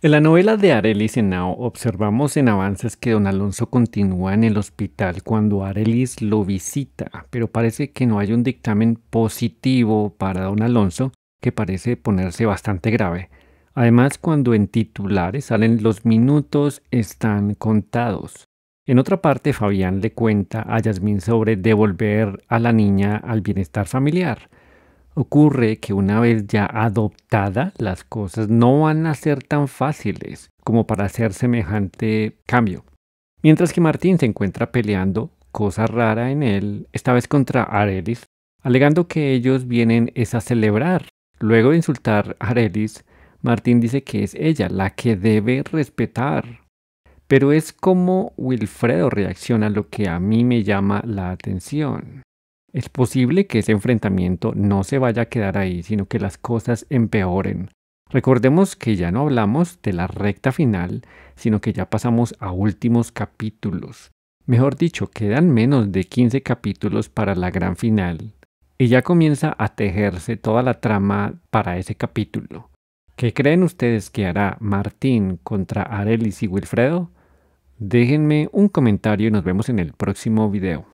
En la novela de Arelis Nao, observamos en avances que don Alonso continúa en el hospital cuando Arelis lo visita, pero parece que no hay un dictamen positivo para don Alonso que parece ponerse bastante grave. Además, cuando en titulares salen los minutos están contados. En otra parte, Fabián le cuenta a Yasmín sobre devolver a la niña al bienestar familiar. Ocurre que una vez ya adoptada, las cosas no van a ser tan fáciles como para hacer semejante cambio. Mientras que Martín se encuentra peleando, cosa rara en él, esta vez contra Arelis, alegando que ellos vienen es a celebrar. Luego de insultar a Arelis, Martín dice que es ella la que debe respetar. Pero es como Wilfredo reacciona a lo que a mí me llama la atención. Es posible que ese enfrentamiento no se vaya a quedar ahí, sino que las cosas empeoren. Recordemos que ya no hablamos de la recta final, sino que ya pasamos a últimos capítulos. Mejor dicho, quedan menos de 15 capítulos para la gran final. Y ya comienza a tejerse toda la trama para ese capítulo. ¿Qué creen ustedes que hará Martín contra Arelis y Wilfredo? Déjenme un comentario y nos vemos en el próximo video.